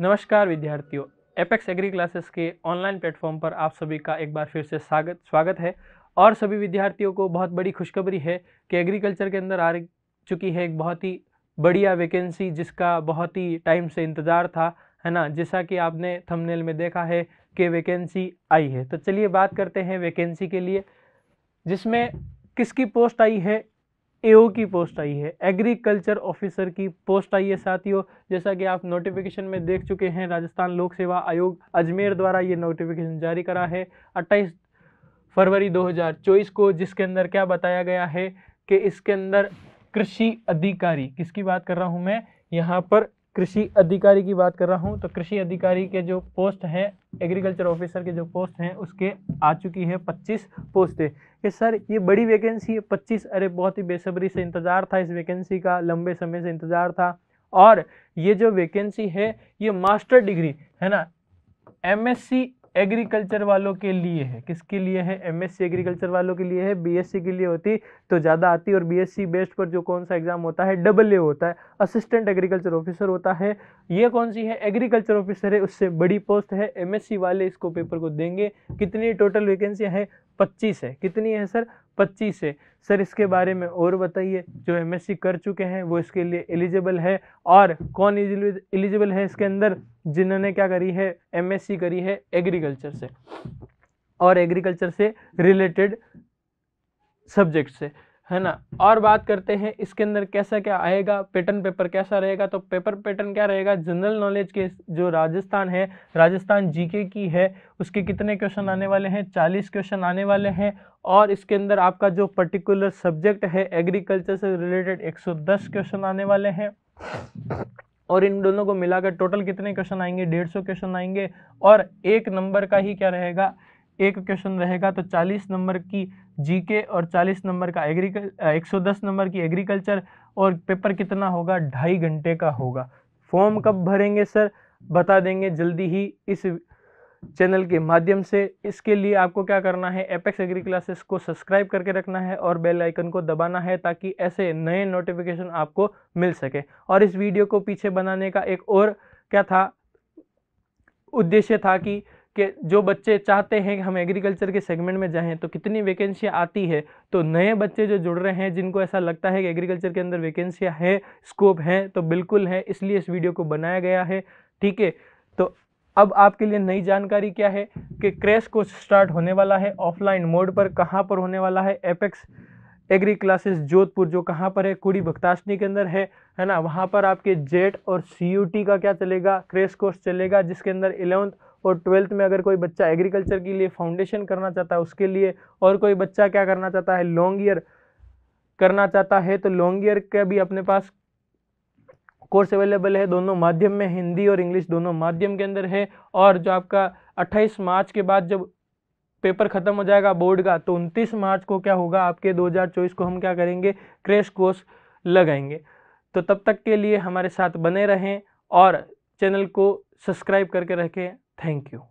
नमस्कार विद्यार्थियों Apex Agri classes के ऑनलाइन प्लेटफॉर्म पर आप सभी का एक बार फिर से स्वागत स्वागत है और सभी विद्यार्थियों को बहुत बड़ी खुशखबरी है कि एग्रीकल्चर के अंदर आ चुकी है एक बहुत ही बढ़िया वैकेंसी जिसका बहुत ही टाइम से इंतज़ार था है ना जैसा कि आपने थंबनेल में देखा है कि वैकेंसी आई है तो चलिए बात करते हैं वैकेंसी के लिए जिसमें किसकी पोस्ट आई है एओ की पोस्ट आई है एग्रीकल्चर ऑफिसर की पोस्ट आई है साथियों जैसा कि आप नोटिफिकेशन में देख चुके हैं राजस्थान लोक सेवा आयोग अजमेर द्वारा ये नोटिफिकेशन जारी करा है 28 फरवरी 2024 को जिसके अंदर क्या बताया गया है कि इसके अंदर कृषि अधिकारी किसकी बात कर रहा हूँ मैं यहाँ पर कृषि अधिकारी की बात कर रहा हूँ तो कृषि अधिकारी के जो पोस्ट हैं एग्रीकल्चर ऑफिसर के जो पोस्ट हैं उसके आ चुकी है पच्चीस पोस्टें कि सर ये बड़ी वैकेंसी है पच्चीस अरे बहुत ही बेसब्री से इंतज़ार था इस वैकेंसी का लंबे समय से इंतज़ार था और ये जो वैकेंसी है ये मास्टर डिग्री है ना एम एस सी एग्रीकल्चर वालों के लिए है किसके लिए है एम एग्रीकल्चर वालों के लिए है बी के लिए होती तो ज़्यादा आती और बीएससी बेस्ड पर जो कौन सा एग्जाम होता है डबल ए होता है असिस्टेंट एग्रीकल्चर ऑफिसर होता है ये कौन सी है एग्रीकल्चर ऑफिसर है उससे बड़ी पोस्ट है एमएससी वाले इसको पेपर को देंगे कितनी टोटल वैकेंसियाँ हैं पच्चीस है कितनी है सर पच्चीस है सर इसके बारे में और बताइए जो सी कर चुके हैं वो इसके लिए एलिजिबल है और कौन एलिजिबल है इसके अंदर जिन्होंने क्या करी है सी करी है एग्रीकल्चर से और एग्रीकल्चर से रिलेटेड सब्जेक्ट से है ना और बात करते हैं इसके अंदर कैसा क्या आएगा पैटर्न पेपर कैसा रहेगा तो पेपर पैटर्न क्या रहेगा जनरल नॉलेज के जो राजस्थान है राजस्थान जीके की है उसके कितने क्वेश्चन आने वाले हैं चालीस क्वेश्चन आने वाले हैं और इसके अंदर आपका जो पर्टिकुलर सब्जेक्ट है एग्रीकल्चर से रिलेटेड 110 क्वेश्चन आने वाले हैं और इन दोनों को मिलाकर टोटल कितने क्वेश्चन आएंगे डेढ़ सौ क्वेश्चन आएंगे और एक नंबर का ही क्या रहेगा एक क्वेश्चन रहेगा तो 40 नंबर की जीके और 40 नंबर का एग्रीकल 110 नंबर की एग्रीकल्चर और पेपर कितना होगा ढाई घंटे का होगा फॉर्म कब भरेंगे सर बता देंगे जल्दी ही इस चैनल के माध्यम से इसके लिए आपको क्या करना है एपेक्स एग्री क्लासेस को सब्सक्राइब करके रखना है और बेल आइकन को दबाना है ताकि ऐसे नए नोटिफिकेशन आपको मिल सके और इस वीडियो को पीछे बनाने का एक और क्या था उद्देश्य था कि कि जो बच्चे चाहते हैं कि हम एग्रीकल्चर के सेगमेंट में जाएं तो कितनी वैकेंसियाँ आती है तो नए बच्चे जो जुड़ रहे हैं जिनको ऐसा लगता है कि एग्रीकल्चर के अंदर वैकेंसियाँ हैं स्कोप हैं तो बिल्कुल है इसलिए इस वीडियो को बनाया गया है ठीक है तो अब आपके लिए नई जानकारी क्या है कि क्रैश कोर्स स्टार्ट होने वाला है ऑफलाइन मोड पर कहाँ पर होने वाला है एपेक्स एग्री क्लासेस जोधपुर जो कहाँ पर है कुड़ी भक्ताशनी के अंदर है है ना वहाँ पर आपके जेट और सी का क्या चलेगा क्रेश कोर्स चलेगा जिसके अंदर इलेवंथ और ट्वेल्थ में अगर कोई बच्चा एग्रीकल्चर के लिए फाउंडेशन करना चाहता है उसके लिए और कोई बच्चा क्या करना चाहता है लॉन्ग ईयर करना चाहता है तो लॉन्ग ईयर का भी अपने पास कोर्स अवेलेबल है दोनों माध्यम में हिंदी और इंग्लिश दोनों माध्यम के अंदर है और जो आपका 28 मार्च के बाद जब पेपर ख़त्म हो जाएगा बोर्ड का तो उनतीस मार्च को क्या होगा आपके चौबीस को हम क्या करेंगे क्रेश कोर्स लगाएंगे तो तब तक के लिए हमारे साथ बने रहें और चैनल को सब्सक्राइब करके रखें Thank you.